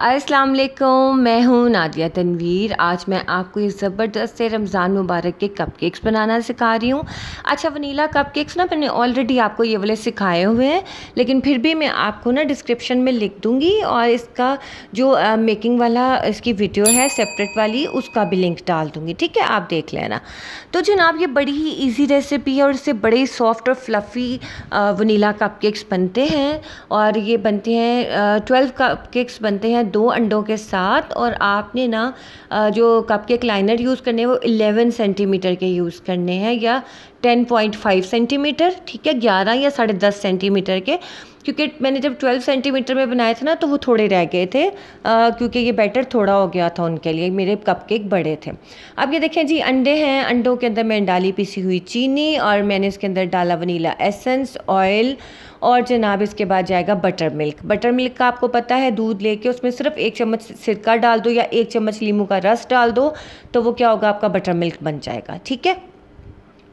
वालेकुम मैं हूँ नादिया तनवीर आज मैं आपको ये ज़बरदस्त से रमज़ान मुबारक के कपकेक्स बनाना सिखा रही हूँ अच्छा वनीला कपकेक्स ना मैंने ऑलरेडी आपको ये वाले सिखाए हुए हैं लेकिन फिर भी मैं आपको ना डिस्क्रिप्शन में लिख दूँगी और इसका जो आ, मेकिंग वाला इसकी वीडियो है सेपरेट वाली उसका भी लिंक डाल दूँगी ठीक है आप देख लेना तो जनाब ये बड़ी ही ईजी रेसिपी है और इससे बड़े ही सॉफ्ट और फ्लफ़ी वनीला कपकेक्स बनते हैं और ये बनते हैं ट्वेल्व कपकेक्स बनते हैं है दो अंडों के साथ और आपने ना जो कप के लाइनर यूज़ करने हैं वो 11 सेंटीमीटर के यूज़ करने हैं या 10.5 सेंटीमीटर ठीक है 11 या साढ़े दस सेंटीमीटर के क्योंकि मैंने जब 12 सेंटीमीटर में बनाए थे ना तो वो थोड़े रह गए थे क्योंकि ये बैटर थोड़ा हो गया था उनके लिए मेरे कपकेक बड़े थे अब ये देखें जी अंडे हैं अंडों के अंदर मैंने डाली पीसी हुई चीनी और मैंने इसके अंदर डाला वनीला एसेंस ऑयल और जनाब इसके बाद जाएगा बटर मिल्क बटर मिल्क का आपको पता है दूध लेके उसमें सिर्फ एक चम्मच सिरका डाल दो या एक चम्मच लीमू का रस डाल दो तो वो क्या होगा आपका बटर मिल्क बन जाएगा ठीक है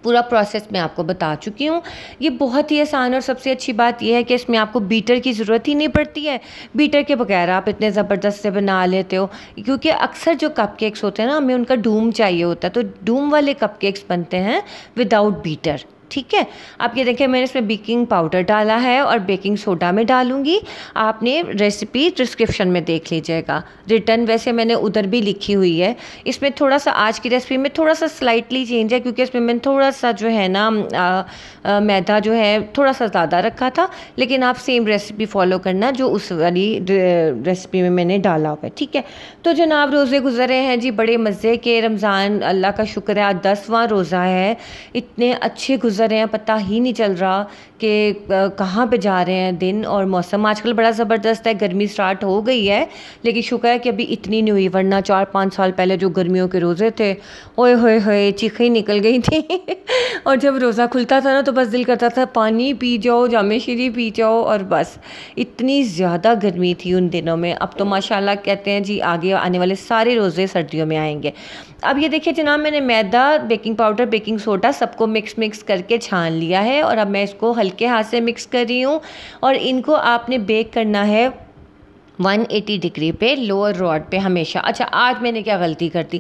पूरा प्रोसेस मैं आपको बता चुकी हूँ ये बहुत ही आसान और सबसे अच्छी बात यह है कि इसमें आपको बीटर की ज़रूरत ही नहीं पड़ती है बीटर के बगैर आप इतने ज़बरदस्त से बना लेते हो क्योंकि अक्सर जो कप केक्स होते हैं ना हमें उनका डूम चाहिए होता है तो डूम वाले कप केक्स बनते हैं विदाउट बीटर ठीक है आप ये देखें मैंने इसमें बेकिंग पाउडर डाला है और बेकिंग सोडा में डालूंगी आपने रेसिपी डिस्क्रिप्शन में देख लीजिएगा रिटर्न वैसे मैंने उधर भी लिखी हुई है इसमें थोड़ा सा आज की रेसिपी में थोड़ा सा स्लाइटली चेंज है क्योंकि इसमें मैंने थोड़ा सा जो है ना आ, आ, मैदा जो है थोड़ा सा ज़्यादा रखा था लेकिन आप सेम रेसिपी फॉलो करना जो उस वाली रेसिपी में मैंने डाला हुआ है ठीक है तो जनाब रोज़े गुजरे हैं जी बड़े मज़े के रमज़ान अल्लाह का शुक्र है आज दसवां रोज़ा है इतने अच्छे गुजर गुजर रहे हैं पता ही नहीं चल रहा कि कहाँ पे जा रहे हैं दिन और मौसम आजकल बड़ा ज़बरदस्त है गर्मी स्टार्ट हो गई है लेकिन शुक्र है कि अभी इतनी नहीं हुई वरना चार पाँच साल पहले जो गर्मियों के रोज़े थे ओए होए होए चीखें निकल गई थी और जब रोज़ा खुलता था ना तो बस दिल करता था पानी पी जाओ जाम शरी पी जाओ और बस इतनी ज़्यादा गर्मी थी उन दिनों में अब तो माशाला कहते हैं जी आगे आने वाले सारे रोज़े सर्दियों में आएंगे अब ये देखिए जनाब मैंने मैदा बेकिंग पाउडर बेकिंग सोडा सबको मिक्स मिक्स करके करके छान लिया है और अब मैं इसको हल्के हाथ से मिक्स कर रही हूँ और इनको आपने बेक करना है 180 डिग्री पे लोअर रॉड पे हमेशा अच्छा आज मैंने क्या गलती कर दी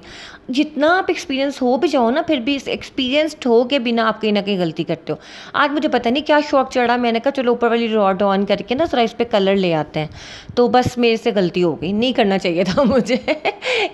जितना आप एक्सपीरियंस हो भी जाओ ना फिर भी इस एक्सपीरियंस्ड हो के बिना आप कहीं ना कहीं गलती करते हो आज मुझे पता नहीं क्या शौक चढ़ा मैंने कहा चलो ऊपर वाली रॉड ऑन करके ना ज़रा इस पर कलर ले आते हैं तो बस मेरे से गलती हो गई नहीं करना चाहिए था मुझे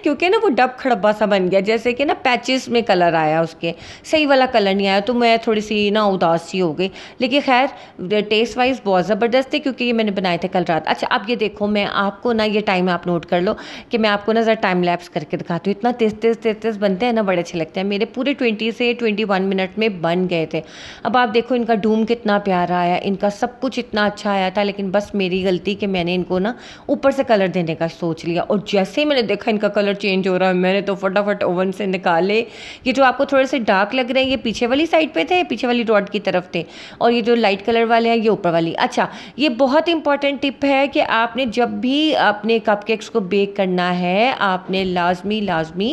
क्योंकि ना वो डब खड़ब्बा सा बन गया जैसे कि ना पैचेस में कलर आया उसके सही वाला कलर नहीं आया तो मैं थोड़ी सी ना उदास सी हो गई लेकिन खैर टेस्ट वाइज बहुत ज़बरदस्त थे क्योंकि ये मैंने बनाए थे कल रात अच्छा अब ये देखो मैं आपको ना ये टाइम आप नोट कर लो कि मैं आपको ना ज़रा टाइम लैप्स करके दिखाती हूँ इतना तेज तेज तेज तेज बनते हैं ना बड़े अच्छे लगते हैं मेरे पूरे ट्वेंटी से ट्वेंटी वन मिनट में बन गए थे अब आप देखो इनका डूम कितना प्यारा आया इनका सब कुछ इतना अच्छा आया था लेकिन बस मेरी गलती कि मैंने इनको ना ऊपर से कलर देने का सोच लिया और जैसे ही मैंने देखा इनका कलर चेंज हो रहा है मैंने तो फटाफट ओवन से निकाले ये जो आपको थोड़े से डार्क लग रहे हैं ये पीछे वाली साइड पे थे पीछे वाली रॉड की तरफ थे और ये जो लाइट कलर वाले हैं ये ऊपर वाली अच्छा ये बहुत इंपॉर्टेंट टिप है कि आपने जब भी आपने कपकेक्स को बेक करना है आपने लाजमी लाजमी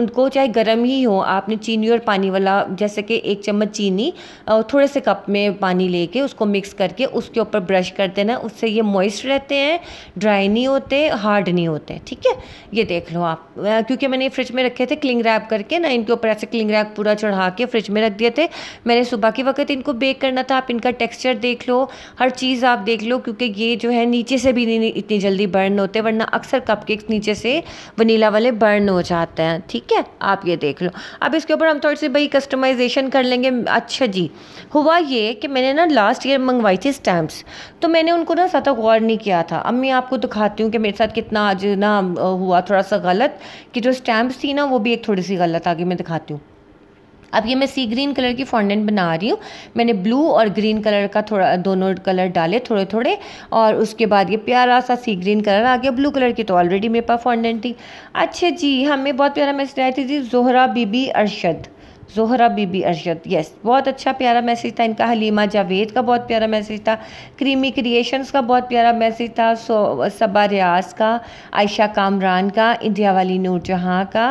उनको चाहे गर्म ही हो आपने चीनी और पानी वाला जैसे कि एक चम्मच चीनी और थोड़े से कप में पानी लेके उसको मिक्स करके उसके ऊपर ब्रश कर देना उससे ये मॉइस्ट रहते हैं ड्राई नहीं होते हार्ड नहीं होते ठीक है ये देख लो आप क्योंकि मैंने फ्रिज में रखे थे क्लिंग रैप करके ना इनके ऊपर ऐसे क्लिंग रैप पूरा चढ़ा के फ्रिज में रख दिए थे मैंने सुबह के वक्त इनको बेक करना था आप इनका टेक्स्चर देख लो हर चीज़ आप देख लो क्योंकि ये जो है नीचे से भी नहीं इतनी जल्दी जल्दी बर्न होते हैं वरना अक्सर कपकेक्स नीचे से वनीला वाले बर्न हो जाते हैं ठीक है आप ये देख लो अब इसके ऊपर हम थोड़ी सी भाई कस्टमाइजेशन कर लेंगे अच्छा जी हुआ ये कि मैंने ना लास्ट ईयर मंगवाई थी स्टैम्प्स तो मैंने उनको ना ज़्यादा गौर नहीं किया था अब मैं आपको दिखाती हूँ कि मेरे साथ कितना आज ना हुआ थोड़ा सा गलत कि जो स्टैम्प्स थी ना वो भी एक थोड़ी सी गलत आगे मैं दिखाती हूँ अब ये मैं सी ग्रीन कलर की फॉन्डेंट बना रही हूँ मैंने ब्लू और ग्रीन कलर का थोड़ा दोनों कलर डाले थोड़े थोड़े और उसके बाद ये प्यारा सा सी ग्रीन कलर आ गया ब्लू कलर की तो ऑलरेडी मेरे पास फॉन्डेंट थी अच्छा जी हमें बहुत प्यारा मैसेज आया थी जी जोहरा बीबी अरशद जोहरा बीबी अरशद यस बहुत अच्छा प्यारा मैसेज था इनका हलीमा जावेद का बहुत प्यारा मैसेज था क्रीमी क्रिएशंस का बहुत प्यारा मैसेज था सो सबा रियाज का आयशा कामरान का इंडिया वाली नूरजहाँ का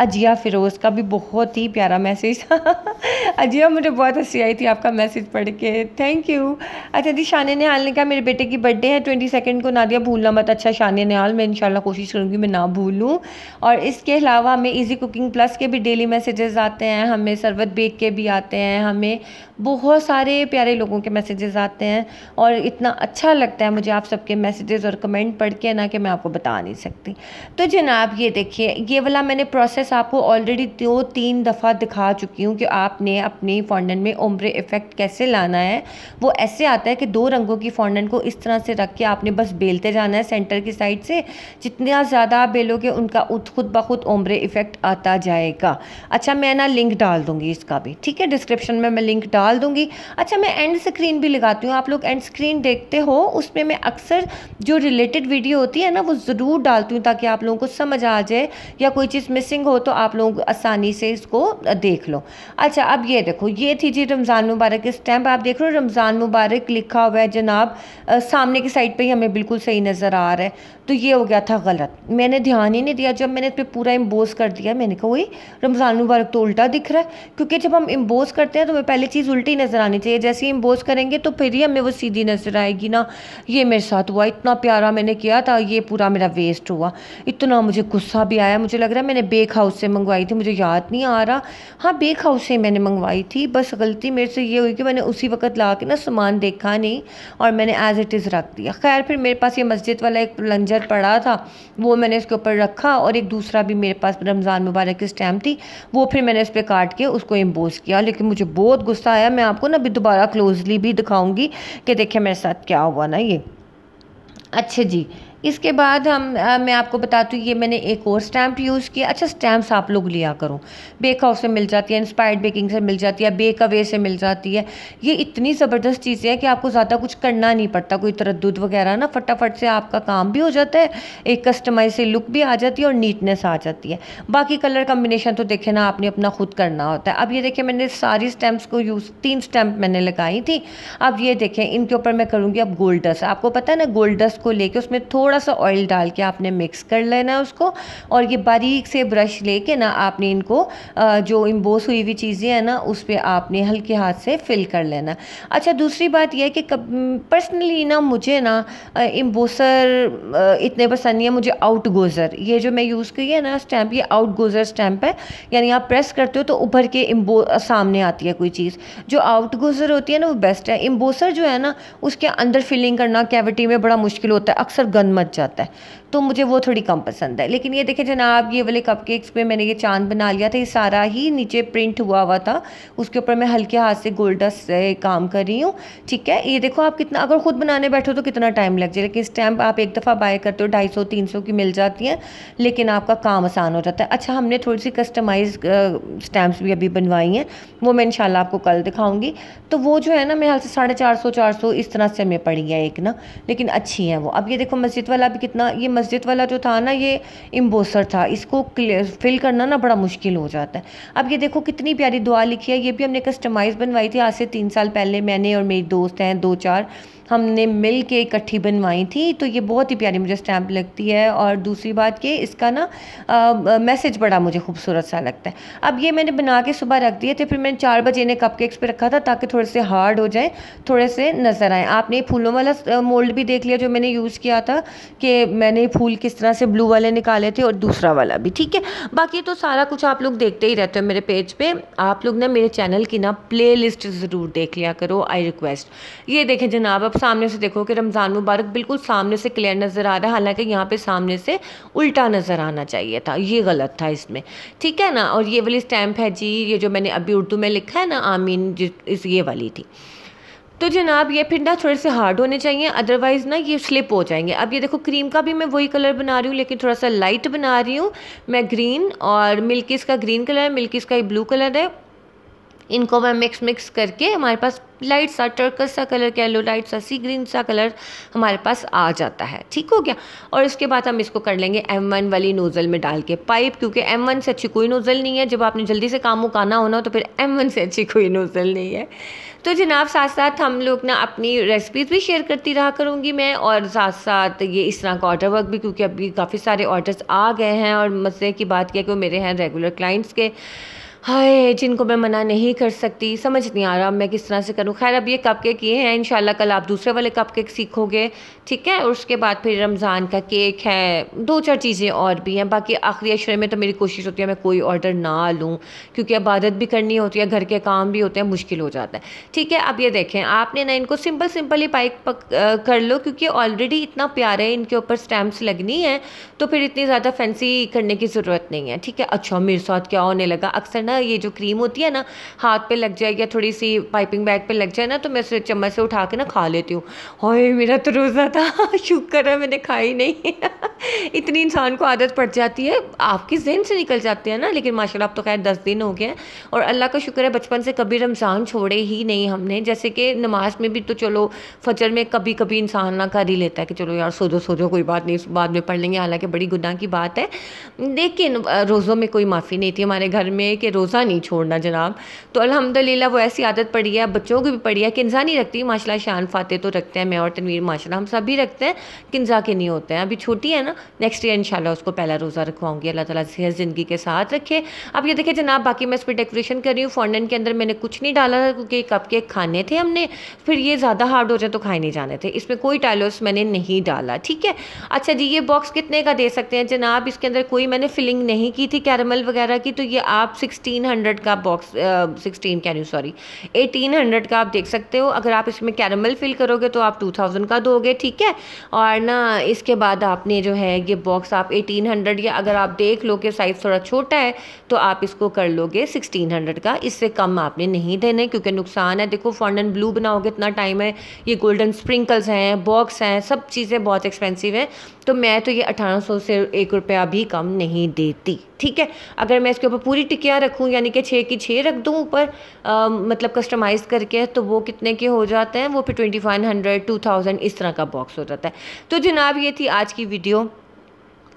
अजिया फ़िरोज़ का भी बहुत ही प्यारा मैसेज था अजिया मुझे बहुत हंसी आई थी आपका मैसेज पढ़ के थैंक यू अच्छा जी शान नहाल ने कहा मेरे बेटे की बर्थडे है ट्वेंटी सेकेंड को नादिया भूलना मत अच्छा शान नहाल मैं इन कोशिश करूँगी मैं ना भूलूँ और इसके अलावा हमें ईजी कुकिंग प्लस के भी डेली मैसेजेस आते हैं हमें सरवत बेग के भी आते हैं हमें बहुत सारे प्यारे लोगों के मैसेजेस आते हैं और इतना अच्छा लगता है मुझे आप सबके मैसेजेस और कमेंट पढ़ के ना कि मैं आपको बता नहीं सकती तो जनाब ये देखिए ये वाला मैंने प्रोसेस आपको ऑलरेडी दो तीन दफ़ा दिखा चुकी हूँ कि आपने अपनी फॉन्डन में उम्र इफ़ेक्ट कैसे लाना है वो ऐसे आता है कि दो रंगों की फॉन्डन को इस तरह से रख के आपने बस बेलते जाना है सेंटर की साइड से जितना ज़्यादा आप बेलोगे उनका खुद ब खुद उम्र इफ़ेक्ट आता जाएगा अच्छा मैं ना लिंक डाल दूंगी इसका भी ठीक है डिस्क्रिप्शन में मैं लिंक डाल दूंगी अच्छा मैं एंड स्क्रीन भी लगाती हूँ आप लोग एंड स्क्रीन देखते हो उसमें मैं अक्सर जो रिलेटेड वीडियो होती है ना वो ज़रूर डालती हूँ ताकि आप लोगों को समझ आ जाए या कोई चीज़ मिसिंग हो तो आप लोग आसानी से इसको देख लो अच्छा अब ये देखो ये थी जी रमज़ान मुबारक स्टैम्प आप देख रहे हो रमज़ान मुबारक लिखा हुआ है जनाब सामने की साइड पर ही हमें बिल्कुल सही नज़र आ रहा है तो ये हो गया था गलत मैंने ध्यान ही नहीं दिया जब मैंने इस पर पूरा इम्बोज कर दिया मैंने कहा वही रमज़ान मुबारक तो उल्टा दिख रहा है क्योंकि जब हम इम्बोज करते हैं तो वह पहले चीज़ उल्टी नज़र आनी चाहिए जैसे ही इम्बोज करेंगे तो फिर ही हमें वो सीधी नज़र आएगी ना ये मेरे साथ हुआ इतना प्यारा मैंने किया था ये पूरा मेरा वेस्ट हुआ इतना मुझे गुस्सा भी आया मुझे लग रहा है मैंने बेक हाउस से मंगवाई थी मुझे याद नहीं आ रहा हाँ बेक हाउस से मैंने मंगवाई थी बस गलती मेरे से ये हुई कि मैंने उसी वक्त ला के ना सामान देखा नहीं और मैंने एज़ इट इज़ रख दिया खैर फिर मेरे पास ये मस्जिद वाला एक लंजर पड़ा था वो मैंने उसके ऊपर रखा और एक दूसरा भी मेरे पास रमज़ान मुबारक की स्टैम्प थी वो फिर मैंने उस पर काट काट के उसको इम्पोज़ किया लेकिन मुझे बहुत गुस्सा आया मैं आपको ना अभी दोबारा क्लोजली भी दिखाऊंगी कि देखिए मेरे साथ क्या हुआ ना ये अच्छा जी इसके बाद हम आ, मैं आपको बताती हूँ ये मैंने एक और स्टैम्प यूज़ किया अच्छा स्टैम्प्स आप लोग लिया करो बेक हाउस से मिल जाती है इंस्पायर्ड बेकिंग से मिल जाती है बेक अवे से मिल जाती है ये इतनी ज़बरदस्त चीज़ें हैं कि आपको ज़्यादा कुछ करना नहीं पड़ता कोई तरद वगैरह ना फटाफट से आपका काम भी हो जाता है एक कस्टमाइज से लुक भी आ जाती है और नीटनेस आ जाती है बाकी कलर कम्बिनेशन तो देखे ना आपने अपना खुद करना होता है अब ये देखें मैंने सारी स्टैम्प्स को यूज़ तीन स्टैम्प मैंने लगाई थी अब ये देखें इनके ऊपर मैं करूँगी अब गोल्ड डस्ट आपको पता है ना गोल्ड डस्ट को लेकर उसमें थोड़ा थोड़ा सा ऑयल डाल के आपने मिक्स कर लेना है उसको और ये बारीक से ब्रश लेके ना आपने इनको जो इम्बोस हुई हुई चीज़ें हैं ना उस पर आपने हल्के हाथ से फिल कर लेना अच्छा दूसरी बात यह है कि पर्सनली ना मुझे ना इम्बोसर इतने पसंद नहीं है मुझे आउट गोज़र ये जो मैं यूज़ की है ना स्टैम्प ये आउट गोज़र स्टैम्प है यानी आप प्रेस करते हो तो उभर के इम्बो सामने आती है कोई चीज़ जो आउट गोज़र होती है ना वो बेस्ट है इम्बोसर जो है ना उसके अंदर फिलिंग करना कैविटी में बड़ा मुश्किल होता है अक्सर गन मच जाता है तो मुझे वो थोड़ी कम पसंद है लेकिन ये देखिए जनाब ये वाले कप केक्स मैंने ये चांद बना लिया था ये सारा ही नीचे प्रिंट हुआ हुआ था उसके ऊपर मैं हल्के हाथ से गोल्ड से काम कर रही हूँ ठीक है ये देखो आप कितना अगर ख़ुद बनाने बैठो तो कितना टाइम लग जाए लेकिन स्टैम्प आप एक दफ़ा बाय करते हो ढाई सौ तीन सौ की मिल जाती हैं लेकिन आपका काम आसान हो जाता है अच्छा हमने थोड़ी सी कस्टमाइज स्टैम्प्स भी अभी बनवाई हैं वो मैं इन आपको कल दिखाऊँगी तो वो जो है ना मेरे हाल से साढ़े चार सौ चार सौ इस तरह से हमें पड़ी है एक ना लेकिन अच्छी है वो अब ये देखो मस्जिद मस्जिद वाला भी कितना ये मस्जिद वाला जो था ना ये एम्बोसर था इसको फिल करना ना बड़ा मुश्किल हो जाता है अब ये देखो कितनी प्यारी दुआ लिखी है ये भी हमने कस्टमाइज़ बनवाई थी आज से तीन साल पहले मैंने और मेरी दोस्त हैं दो चार हमने मिल के इकट्ठी बनवाई थी तो ये बहुत ही प्यारी मुझे स्टैम्प लगती है और दूसरी बात कि इसका ना मैसेज बड़ा मुझे खूबसूरत सा लगता है अब ये मैंने बना के सुबह रख दिए थे फिर मैंने चार बजे इन्हें कप केक्स पर रखा था ताकि थोड़े से हार्ड हो जाए थोड़े से नज़र आए आपने फूलों वाला मोल्ड भी देख लिया जो मैंने यूज़ किया था कि मैंने फूल किस तरह से ब्लू वाले निकाले थे और दूसरा वाला भी ठीक है बाकी तो सारा कुछ आप लोग देखते ही रहते हो मेरे पेज पे आप लोग ना मेरे चैनल की ना प्ले ज़रूर देख लिया करो आई रिक्वेस्ट ये देखें जनाब अब सामने से देखो कि रमज़ान मुबारक बिल्कुल सामने से क्लियर नज़र आ रहा है हालांकि यहाँ पे सामने से उल्टा नज़र आना चाहिए था ये गलत था इसमें ठीक है ना और ये वाली स्टैम्प है जी ये जो मैंने अभी उर्दू में लिखा है ना आमीन इस ये वाली थी तो जनाब ये फिर ना थोड़े से हार्ड होने चाहिए अदरवाइज़ ना ये स्लिप हो जाएंगे अब ये देखो क्रीम का भी मैं वही कलर बना रही हूँ लेकिन थोड़ा सा लाइट बना रही हूँ मैं ग्रीन और मिल्किस का ग्रीन कलर है मिल्किस का ही ब्लू कलर है इनको मैं मिक्स मिक्स करके हमारे पास लाइट सा टर्कस सा कलर येलो लाइट सा सी ग्रीन सा कलर हमारे पास आ जाता है ठीक हो गया और इसके बाद हम इसको कर लेंगे एम वन वाली नोज़ल में डाल के पाइप क्योंकि एम वन से अच्छी कोई नोज़ल नहीं है जब आपने जल्दी से काम उकाना होना तो फिर एम वन से अच्छी कोई नोज़ल नहीं है तो जनाब साथ साथ हम लोग ना अपनी रेसिपीज़ भी शेयर करती रहा करूँगी मैं और साथ साथ ये इस तरह का ऑर्डर वर्क भी क्योंकि अभी काफ़ी सारे ऑर्डर्स आ गए हैं और मज़े की बात क्या कि वो मेरे हैं रेगुलर क्लाइंट्स के हाय जिनको मैं मना नहीं कर सकती समझ नहीं आ रहा मैं किस तरह से करूँ खैर अब ये कप केक ये हैं इन कल आप दूसरे वाले कप केक सीखोगे ठीक है और उसके बाद फिर रमज़ान का केक है दो चार चीज़ें और भी हैं बाकी आखिरी अशरे में तो मेरी कोशिश होती है मैं कोई ऑर्डर ना लूँ क्योंकि इबादत भी करनी होती है घर के काम भी होते हैं मुश्किल हो जाता है ठीक है अब ये देखें आपने ना इनको सिंपल सिंपल ही पाइक पक कर लो क्योंकि ऑलरेडी इतना प्यारा है इनके ऊपर स्टैम्प्स लगनी है तो फिर इतनी ज़्यादा फैंसी करने की ज़रूरत नहीं है ठीक है अच्छा मेरे साथ क्या होने लगा अक्सर ना ना ये जो क्रीम होती है ना हाथ पे लग जाए या थोड़ी सी पाइपिंग बैग पे लग जाए ना तो मैं उसे चम्मच से उठा के ना खा लेती हूँ ओए मेरा तो रोज़ा था शुक्र है मैंने खाई नहीं इतनी इंसान को आदत पड़ जाती है आपकी जहन से निकल जाती है ना लेकिन माशाल्लाह आप तो खैर दस दिन हो गए हैं और अल्लाह का शुक्र है बचपन से कभी रमज़ान छोड़े ही नहीं हमने जैसे कि नमाज में भी तो चलो फजर में कभी कभी इंसान ना कर ही लेता है कि चलो यार सो दो सो कोई बात नहीं बाद में पढ़ लेंगे हालांकि बड़ी गुनाह की बात है लेकिन रोज़ों में कोई माफ़ी नहीं थी हमारे घर में कि रोज़ रोज़ा नहीं छोड़ना जनाब तो अलहमदिल्ला वो ऐसी आदत पड़ी है बच्चों को भी पड़ी है किन्जा नहीं रखती माशाला शान फाते तो रखते हैं मैं और तनवीर माशा हम सभी रखते हैं किन्जा के नहीं होते हैं अभी छोटी है ना नेक्स्ट ईयर इनशाला उसको पहला रोज़ा रखवाऊंगी अल्लाह ताला सेहत ज़िंदगी के साथ रखे अब ये देखिए जनाब बाकी मैं इस पर डेकोरेशन कर रही हूँ फॉन्डन के अंदर मैंने कुछ नहीं डाला था क्योंकि कप के खाने थे हमने फिर ये ज़्यादा हार्ड हो जाए तो खाए नहीं जाने थे इसमें कोई टाइलोस मैंने नहीं डाला ठीक है अच्छा जी ये बॉक्स कितने का दे सकते हैं जनाब इसके अंदर कोई मैंने फिलिंग नहीं की थी कैरमल वगैरह की तो ये आप सिक्सटीन हंड्रेड का box sixteen can you sorry eighteen hundred का आप देख सकते हो अगर आप इसमें कैरमल फिल करोगे तो आप टू थाउजेंड का दोगे ठीक है और ना इसके बाद आपने जो है ये बॉक्स आप एटीन हंड्रेड या अगर आप देख लो कि साइज़ थोड़ा छोटा है तो आप इसको कर लोगे सिक्सटीन हंड्रेड का इससे कम आपने नहीं देने क्योंकि नुकसान है देखो फॉन्डन ब्लू बनाओगे इतना टाइम है ये गोल्डन स्प्रिंकल्स हैं बॉक्स हैं सब चीज़ें बहुत एक्सपेंसिव हैं तो मैं तो ये अठारह से एक रुपया भी कम नहीं देती ठीक है अगर मैं इसके ऊपर पूरी टिकिया रखूँ रखूँ यानी कि छः की छः रख दूँ ऊपर मतलब कस्टमाइज़ करके तो वो कितने के हो जाते हैं वो फिर twenty five hundred two thousand इस तरह का बॉक्स हो जाता है तो जनाब ये थी आज की वीडियो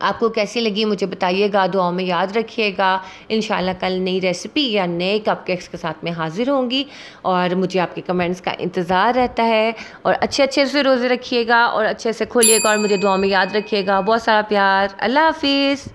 आपको कैसी लगी मुझे बताइएगा दुआओं में याद रखिएगा इन कल नई रेसिपी या नए कपकेक्स के साथ में हाज़िर होंगी और मुझे आपके कमेंट्स का इंतज़ार रहता है और अच्छे अच्छे से रोज़े रखिएगा और अच्छे से खोलिएगा और मुझे दुआ में याद रखिएगा बहुत सारा प्यार अल्लाह हाफिज़